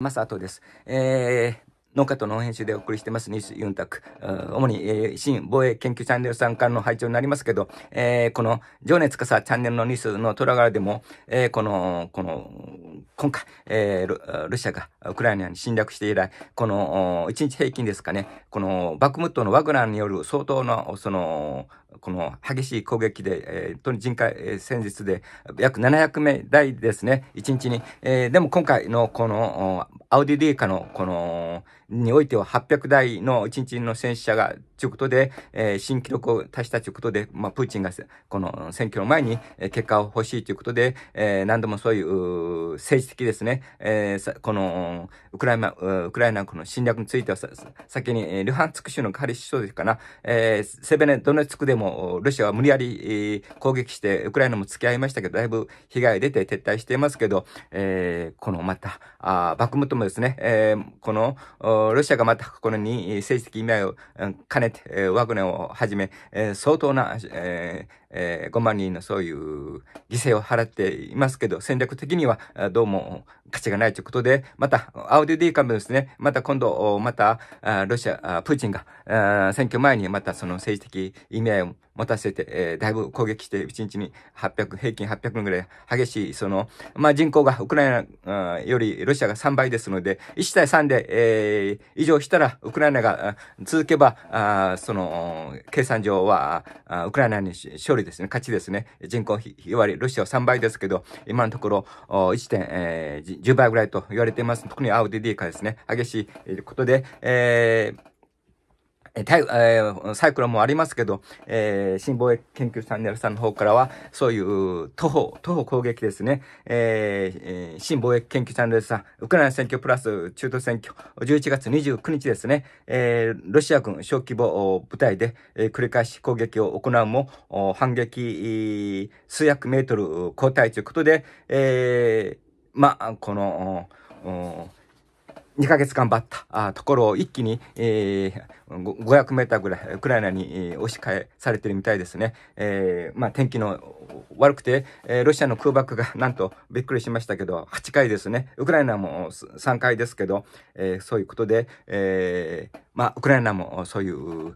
ます。あとです。えー農家と農編集でお送りしてますニュースユンタク。主に、えー、新防衛研究チャンネル参加の配置になりますけど、えー、この情熱かさチャンネルのニュースの虎柄でも、えー、この、この、今回、えー、ロシアがウクライナに侵略して以来、この1日平均ですかね、このバクムットのワグナーによる相当の、その、この激しい攻撃で、えー、当人海、えー、戦術で約700名台ですね、1日に。えー、でも今回のこのアウディデイーカのこの、においては800台の1日の戦死者がということで、えー、新記録を達したということで、まあ、プーチンがこの選挙の前に結果を欲しいということで、えー、何度もそういう政治的ですね、えー、このウクライナ、ウクライナの侵略については先にルハンツク州のカリシ州ですかな、えー、セベネドネツクでもロシアは無理やり攻撃してウクライナも付き合いましたけど、だいぶ被害出て撤退していますけど、えー、このまた、あバクムトもですね、えー、このロシアがまたこのに政治的意味合いを兼ねネ、えー、ワグネをはじめ、えー、相当な、えーえー、5万人のそういう犠牲を払っていますけど、戦略的にはどうも価値がないということで、また、アウディ・ディカムですね、また今度、また、ロシア、プーチンが、選挙前にまたその政治的意味合いを持たせて、えー、だいぶ攻撃して、1日に800、平均800人ぐらい激しい、その、まあ、人口がウクライナよりロシアが3倍ですので、1対3で、えー、以上したら、ウクライナが続けば、あその、計算上は、ウクライナに勝利ですね、勝ちですね。人口比割、ロシアは3倍ですけど、今のところ1点、えー、10倍ぐらいと言われています。特にアウディディー化ですね、激しいことで、えーえー、サイクンもありますけど、えー、新防衛研究チャンネルさんの方からは、そういう徒歩、徒歩攻撃ですね。えー、新防衛研究チャンネルさん、ウクライナ選挙プラス中東選挙、11月29日ですね、えー、ロシア軍小規模部隊で、えー、繰り返し攻撃を行うも、反撃、数百メートル後退ということで、えー、まあ、この、2ヶ月間ッったところを一気に、えー、500メーターぐらい、ウクライナに、押し返されてるみたいですね。えー、まあ天気の悪くて、えー、ロシアの空爆がなんとびっくりしましたけど、8回ですね。ウクライナも3回ですけど、えー、そういうことで、えー、まあウクライナもそういう、う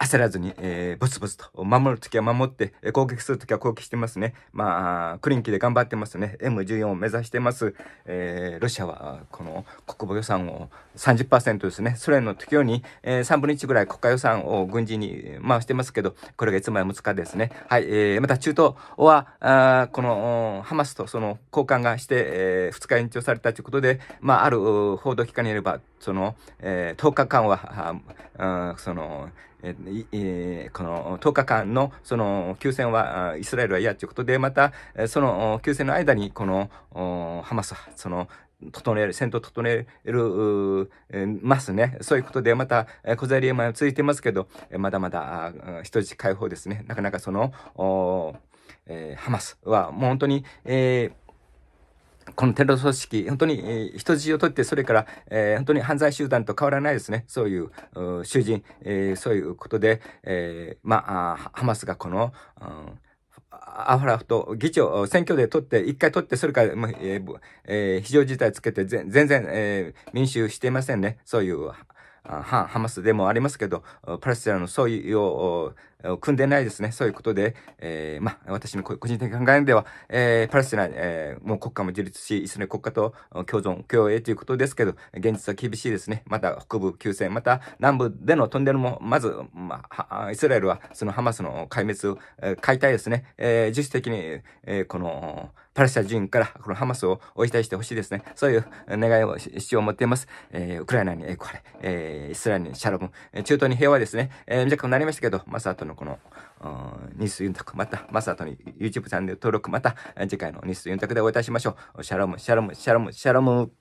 焦らずに、えー、ブツブツと、守るときは守って、攻撃するときは攻撃してますね。まあ、クリンキで頑張ってますね。M14 を目指してます。えー、ロシアは、この国防予算を30%ですね。ソ連の時よに、えー、3分の1ぐらい国家予算を軍事に回してますけど、これがいつまでもつかですね。はい、えー、また中東は、あこの、ハマスとその交換がして、えー、2日延長されたということで、まあ、ある報道機関によれば、その、えー、10日間は、あその、えー、この10日間のその休戦はイスラエルは嫌ということで、また、その休戦の間に、このハマス、その整える、戦闘を整える、えー、ますね。そういうことで、また、えー、小ザリエマ続いてますけど、えー、まだまだ、人質解放ですね。なかなかその、えー、ハマスは、もう本当に、えーこのテロ組織、本当に人質を取って、それから、えー、本当に犯罪集団と変わらないですね。そういう囚人、えー、そういうことで、えー、まあ、ハマスがこの、アフラフと議長、選挙で取って、一回取って、それから、えーえー、非常事態つけて、全然、えー、民衆していませんね。そういう、ハマスでもありますけど、パレスチナのそういう、組んでないですね。そういうことで、えー、まあ、私の個人的考えでは、えー、パレスチナ、えー、もう国家も自立し、イスラエル国家と共存、共栄ということですけど、現実は厳しいですね。また北部急戦、また南部でのトンネルも、まず、まあ、イスラエルはそのハマスの壊滅、えー、解体ですね。えー、自主的に、えー、この、パレスチナ人からこのハマスを追い返してほしいですね。そういう願いを、主張を持っています。えー、ウクライナにえこれ、えー、イスラエルにシャロム、中東に平和ですね。えー、短くなりましたけど、まさとのこの、日数タク、また、マサトに YouTube チャンネル登録、また、次回の日数タクでお会いいたしましょう。シャロム、シャロム、シャロム、シャロム。